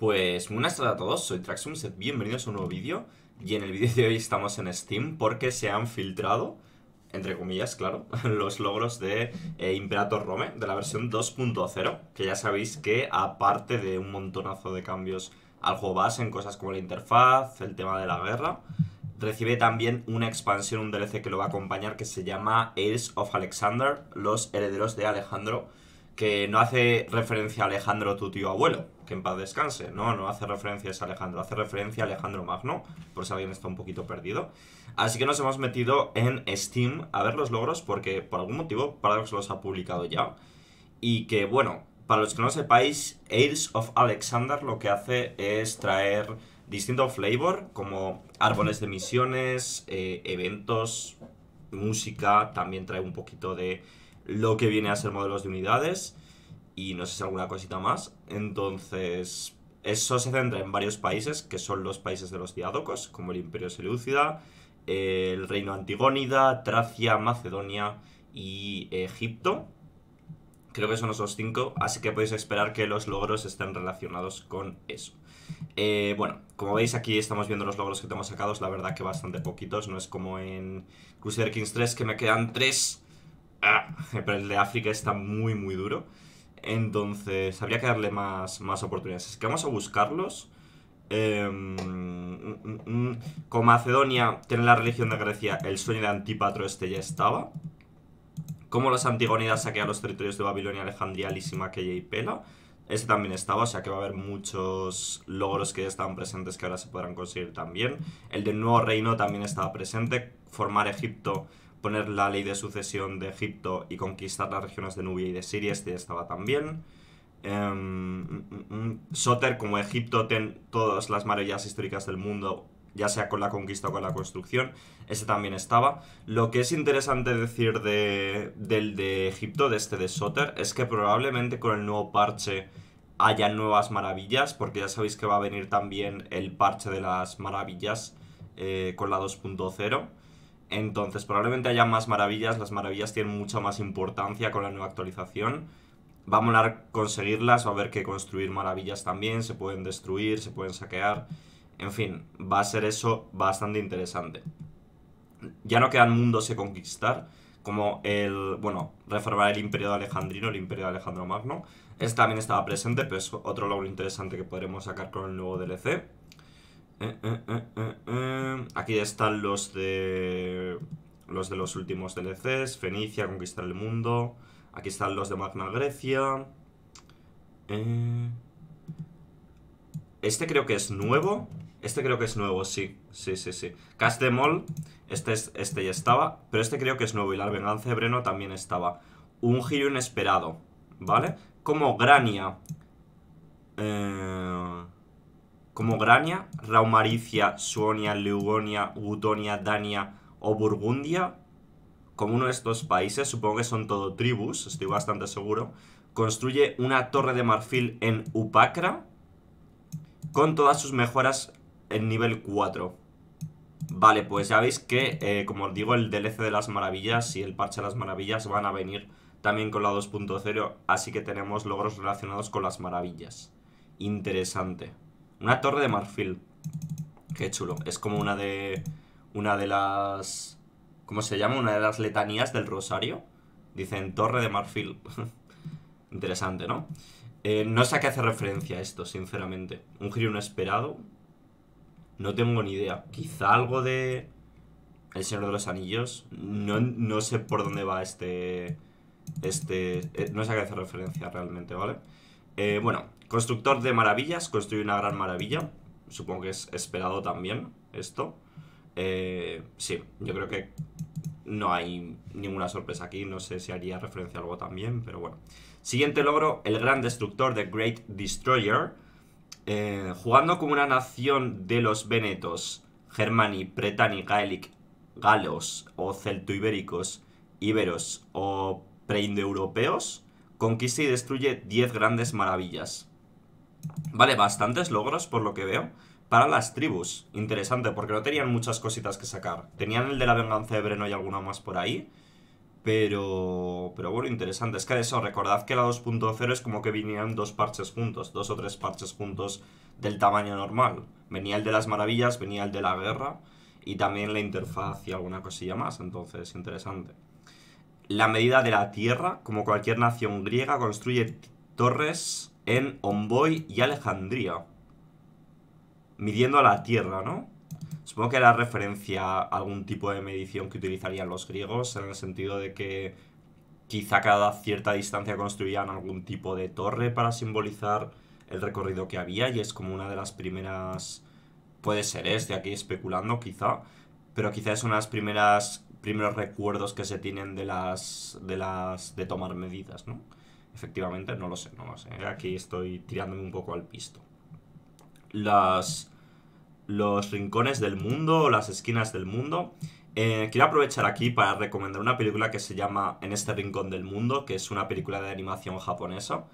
Pues buenas tardes a todos, soy Traxumset, bienvenidos a un nuevo vídeo y en el vídeo de hoy estamos en Steam porque se han filtrado, entre comillas, claro, los logros de eh, Imperator Rome de la versión 2.0, que ya sabéis que aparte de un montonazo de cambios al juego base en cosas como la interfaz, el tema de la guerra, recibe también una expansión, un DLC que lo va a acompañar que se llama Heirs of Alexander, los herederos de Alejandro, que no hace referencia a Alejandro, tu tío abuelo, que en paz descanse, no, no hace referencia a Alejandro, hace referencia a Alejandro Magno, por si alguien está un poquito perdido. Así que nos hemos metido en Steam a ver los logros, porque por algún motivo Paradox los ha publicado ya. Y que, bueno, para los que no sepáis, Aids of Alexander lo que hace es traer distinto flavor, como árboles de misiones, eh, eventos, música, también trae un poquito de lo que viene a ser modelos de unidades y no sé si alguna cosita más. Entonces, eso se centra en varios países, que son los países de los diádocos, como el Imperio Selúcida, el Reino Antigónida, Tracia, Macedonia y Egipto. Creo que son esos cinco, así que podéis esperar que los logros estén relacionados con eso. Eh, bueno, como veis aquí estamos viendo los logros que tenemos sacados, la verdad que bastante poquitos, no es como en Crusader Kings 3 que me quedan tres Ah, pero el de África está muy, muy duro. Entonces, habría que darle más, más oportunidades. Es que vamos a buscarlos. Em, mm, mm, mm. Como Macedonia, tiene la religión de Grecia, el sueño de Antípatro este ya estaba. Como los antigonidas saquean los territorios de Babilonia, Alejandría, Lísima, Keia y Pela. Este también estaba, o sea que va a haber muchos logros que ya estaban presentes que ahora se podrán conseguir también. El del nuevo reino también estaba presente. Formar Egipto poner la ley de sucesión de Egipto y conquistar las regiones de Nubia y de Siria, este estaba también. Em, Soter, como Egipto, tiene todas las maravillas históricas del mundo, ya sea con la conquista o con la construcción, ese también estaba. Lo que es interesante decir del de Egipto, de este de Soter, es que probablemente con el nuevo parche haya nuevas maravillas, porque ya sabéis que va a venir también el parche de las maravillas eh, con la 2.0. Entonces probablemente haya más maravillas, las maravillas tienen mucha más importancia con la nueva actualización. Va a molar conseguirlas, va a haber que construir maravillas también, se pueden destruir, se pueden saquear. En fin, va a ser eso bastante interesante. Ya no quedan mundos que conquistar, como el, bueno, reformar el imperio de Alejandrino, el imperio de Alejandro Magno. Este también estaba presente, pero es otro logro interesante que podremos sacar con el nuevo DLC. Eh, eh, eh, eh, Aquí están los de los de los últimos DLCs, Fenicia, Conquistar el Mundo. Aquí están los de Magna Grecia. Este creo que es nuevo. Este creo que es nuevo, sí. Sí, sí, sí. Castemol, este, este ya estaba. Pero este creo que es nuevo. Y la venganza de Breno también estaba. Un giro inesperado, ¿vale? Como Grania como Grania, Raumaricia, Suonia, Leugonia, Gutonia, Dania o Burgundia, como uno de estos países, supongo que son todo tribus, estoy bastante seguro, construye una torre de marfil en Upacra con todas sus mejoras en nivel 4. Vale, pues ya veis que, eh, como os digo, el DLC de las maravillas y el parche de las maravillas van a venir también con la 2.0, así que tenemos logros relacionados con las maravillas. Interesante. Una torre de marfil. Qué chulo. Es como una de... Una de las... ¿Cómo se llama? Una de las letanías del rosario. Dicen torre de marfil. Interesante, ¿no? Eh, no sé a qué hace referencia esto, sinceramente. Un giro inesperado. No tengo ni idea. Quizá algo de... El Señor de los Anillos. No, sé por dónde va este... Este... Eh, no sé a qué hace referencia realmente, ¿vale? vale eh, bueno, constructor de maravillas, construye una gran maravilla. Supongo que es esperado también esto. Eh, sí, yo creo que no hay ninguna sorpresa aquí. No sé si haría referencia a algo también, pero bueno. Siguiente logro, el gran destructor de Great Destroyer. Eh, jugando como una nación de los Venetos, Germani, Pretani, Gaelic, Galos o celtoibéricos, Iberos o preindoeuropeos, Conquista y destruye 10 grandes maravillas. Vale, bastantes logros por lo que veo. Para las tribus, interesante, porque no tenían muchas cositas que sacar. Tenían el de la venganza de Breno y alguna más por ahí. Pero, pero bueno, interesante. Es que eso, recordad que la 2.0 es como que vinieron dos parches juntos, dos o tres parches juntos del tamaño normal. Venía el de las maravillas, venía el de la guerra y también la interfaz y alguna cosilla más. Entonces, interesante la medida de la tierra, como cualquier nación griega, construye torres en Omboy y Alejandría. Midiendo la tierra, ¿no? Supongo que era referencia a algún tipo de medición que utilizarían los griegos, en el sentido de que quizá cada cierta distancia construían algún tipo de torre para simbolizar el recorrido que había, y es como una de las primeras... Puede ser, este aquí especulando quizá, pero quizá es una de las primeras primeros recuerdos que se tienen de las de las de tomar medidas, ¿no? Efectivamente, no lo sé, no lo sé. Aquí estoy tirándome un poco al pisto. Las los rincones del mundo, las esquinas del mundo. Eh, quiero aprovechar aquí para recomendar una película que se llama En este rincón del mundo, que es una película de animación japonesa,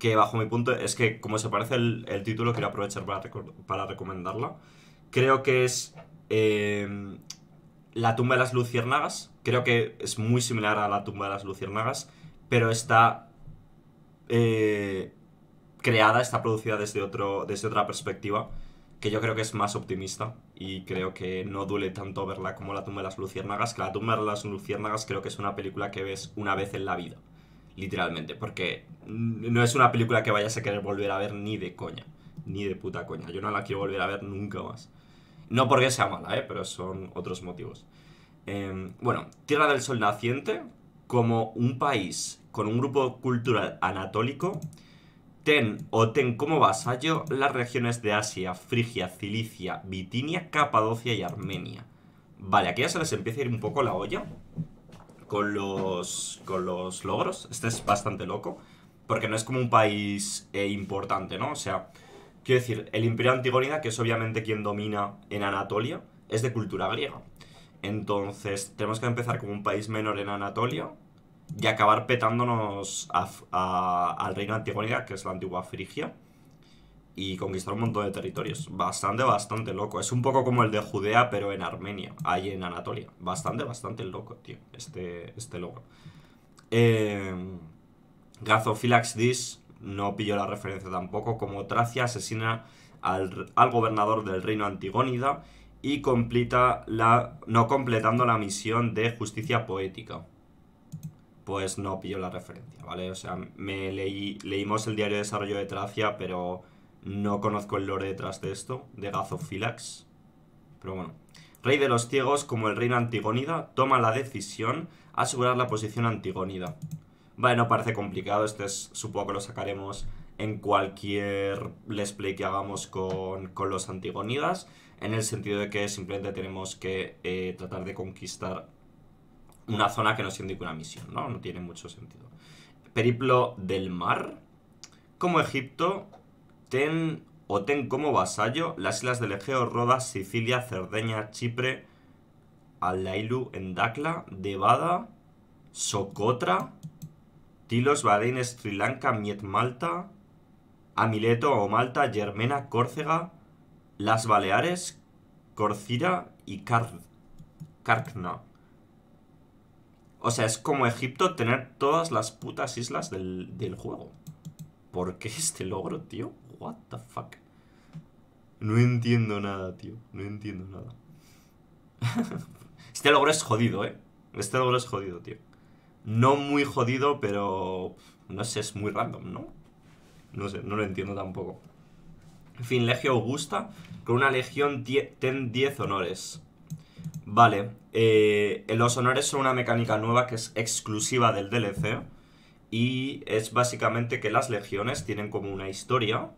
que bajo mi punto es que como se parece el, título, quiero aprovechar para, para recomendarla. Creo que es eh, la tumba de las luciérnagas. Creo que es muy similar a la tumba de las luciérnagas, pero está eh, creada, está producida desde, otro, desde otra perspectiva, que yo creo que es más optimista y creo que no duele tanto verla como la tumba de las luciérnagas, que la tumba de las luciérnagas creo que es una película que ves una vez en la vida, literalmente, porque no es una película que vayas a querer volver a ver ni de coña, ni de puta coña. Yo no la quiero volver a ver nunca más. No porque sea mala, ¿eh? pero son otros motivos. Em, bueno, Tierra del Sol Naciente, como un país con un grupo cultural anatólico, ten o ten como vasallo las regiones de Asia, Frigia, Cilicia, Bitinia, Capadocia y Armenia. Vale, aquí ya se les empieza a ir un poco la olla con los, con los logros. Este es bastante loco, porque no es como un país eh, importante, ¿no? O sea, Quiero decir, el imperio antigónida, que es obviamente quien domina en Anatolia, es de cultura griega. Entonces, tenemos que empezar como un país menor en Anatolia y acabar petándonos al reino antigónida, que es la antigua Frigia, y conquistar un montón de territorios. Bastante, bastante loco. Es un poco como el de Judea, pero en Armenia, ahí en Anatolia. Bastante, bastante loco, tío, este, este logro. Eh, em, Gazofilax Dis no pillo la referencia tampoco, como Tracia asesina al, gobernador del reino Antigónida y completa la, no completando la misión de justicia poética. Pues no pillo la referencia, ¿vale? O sea, me leí, leímos el diario de desarrollo de Tracia, pero no conozco el lore detrás de esto, de Gazofilax. Pero bueno. Rey de los ciegos, como el reino Antigónida, toma la decisión asegurar la posición Antigónida. Vale, no parece complicado. Este supongo que lo sacaremos en cualquier let's play que hagamos con, los antigonidas. En el sentido de que simplemente tenemos que eh, tratar de conquistar una zona que nos indique una misión, ¿no? No tiene mucho sentido. Periplo del mar. Como Egipto, ten o ten como vasallo las islas del Egeo, Rodas, Sicilia, Cerdeña, Chipre, Alailu, Endacla, Devada Socotra, Tilos, Bahrein, Sri Lanka, Miet, Malta, Amileto o Malta, Germena, Córcega, Las Baleares, Corcira y Car O sea, es como Egipto tener todas las putas islas del, del juego. ¿Por qué este logro, tío? What the fuck? No entiendo nada, tío. No entiendo nada. este logro es jodido, ¿eh? Este logro es jodido, tío no muy jodido, pero no sé, es muy random, ¿no? No sé, no lo entiendo tampoco. En fin, Legio Augusta, con una legión ten 10 honores. Vale, eh, los honores son una mecánica nueva que es exclusiva del DLC y es básicamente que las legiones tienen como una historia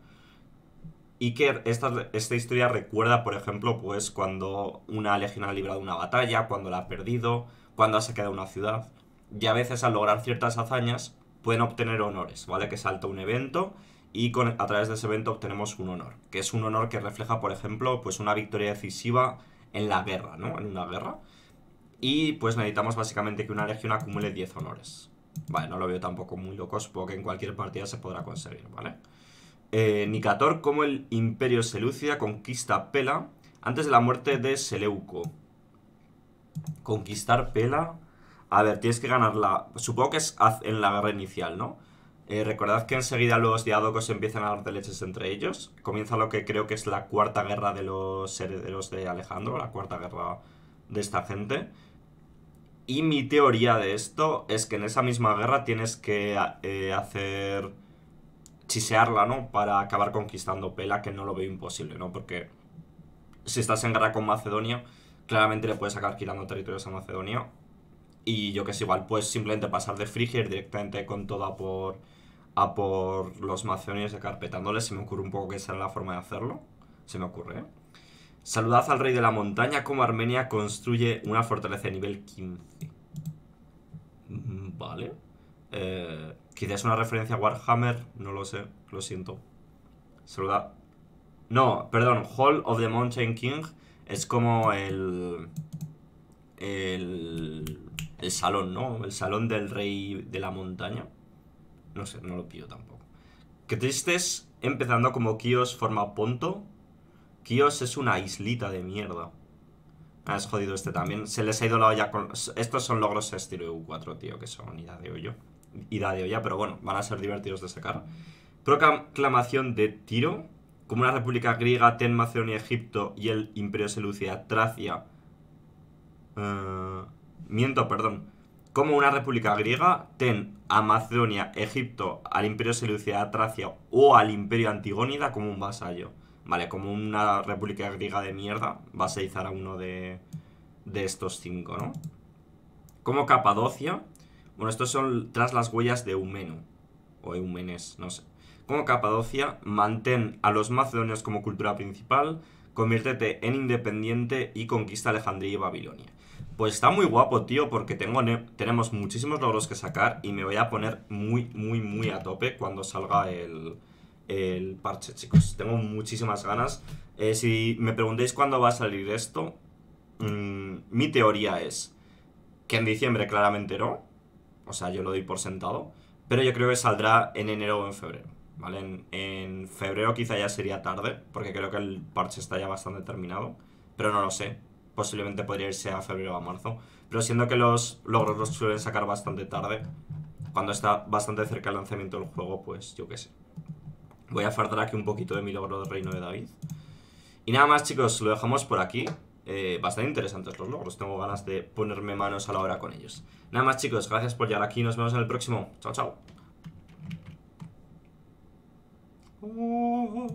y que esta, esta historia recuerda, por ejemplo, pues cuando una legión ha librado una batalla, cuando la ha perdido, cuando ha saqueado una ciudad y a veces al lograr ciertas hazañas pueden obtener honores, ¿vale? Que salta un evento y con, a través de ese evento obtenemos un honor, que es un honor que refleja, por ejemplo, pues una victoria decisiva en la guerra, ¿no? En una guerra. Y pues necesitamos básicamente que una legión acumule 10 honores. Vale, no lo veo tampoco muy loco, supongo que en cualquier partida se podrá conseguir, ¿vale? Eh, Nicator, como el imperio Selucia conquista Pela antes de la muerte de Seleuco. Conquistar Pela a ver, tienes que ganarla. Supongo que es en la guerra inicial, ¿no? Eh, recordad que enseguida los diálogos empiezan a dar de leches entre ellos. Comienza lo que creo que es la cuarta guerra de los herederos de Alejandro, la cuarta guerra de esta gente. Y mi teoría de esto es que en esa misma guerra tienes que eh, hacer. chisearla, ¿no? Para acabar conquistando Pela, que no lo veo imposible, ¿no? Porque si estás en guerra con Macedonia, claramente le puedes sacar quitando territorios a Macedonia y yo que sé, igual pues simplemente pasar de Frigier directamente con todo a por, a por los masones, de carpetándoles. Se me ocurre un poco que será la forma de hacerlo. Se me ocurre, ¿eh? Saludad al rey de la montaña como Armenia construye una fortaleza de nivel 15. Mm, vale. Eh, Quizás una referencia a Warhammer, no lo sé, lo siento. Saludad. No, perdón, Hall of the Mountain King es como el... El el salón, ¿no? El salón del rey de la montaña. No sé, no lo pido tampoco. qué tristes, empezando como Kios forma Ponto. Kios es una islita de mierda. Ah, es jodido este también. Se les ha ido la olla con... Estos son logros estilo e U 4 tío, que son ida de hoyo. Ida de olla, pero bueno, van a ser divertidos de sacar. Proclamación de Tiro. Como una república griega, Ten, Macedonia, Egipto y el imperio selucía Tracia... Eh miento, perdón, como una república griega, ten a Macedonia, Egipto, al imperio Seleucida, Tracia o al imperio Antigónida como un vasallo. Vale, como una república griega de mierda, vasallizar a uno de, de estos cinco, ¿no? Como Capadocia, bueno, estos son tras las huellas de Eumeno, o Eumenes, no sé. Como Capadocia, mantén a los macedonios como cultura principal, conviértete en independiente y conquista Alejandría y Babilonia. Pues está muy guapo, tío, porque tengo tenemos muchísimos logros que sacar y me voy a poner muy, muy, muy a tope cuando salga el, parche, chicos. Tengo muchísimas ganas. Eh, si me preguntáis cuándo va a salir esto, mm, mi teoría es que en diciembre claramente no. O sea, yo lo doy por sentado. Pero yo creo que saldrá en enero o en febrero. ¿Vale? en febrero quizá ya sería tarde, porque creo que el parche está ya bastante terminado. Pero no lo sé posiblemente podría irse a febrero o a marzo. Pero siendo que los logros los suelen sacar bastante tarde, cuando está bastante cerca el lanzamiento del juego, pues yo qué sé. Voy a faltar aquí un poquito de mi logro de reino de David. Y nada más chicos, lo dejamos por aquí. Eh, bastante interesantes los logros, tengo ganas de ponerme manos a la hora con ellos. Nada más chicos, gracias por llegar aquí, nos vemos en el próximo. Chao, chao.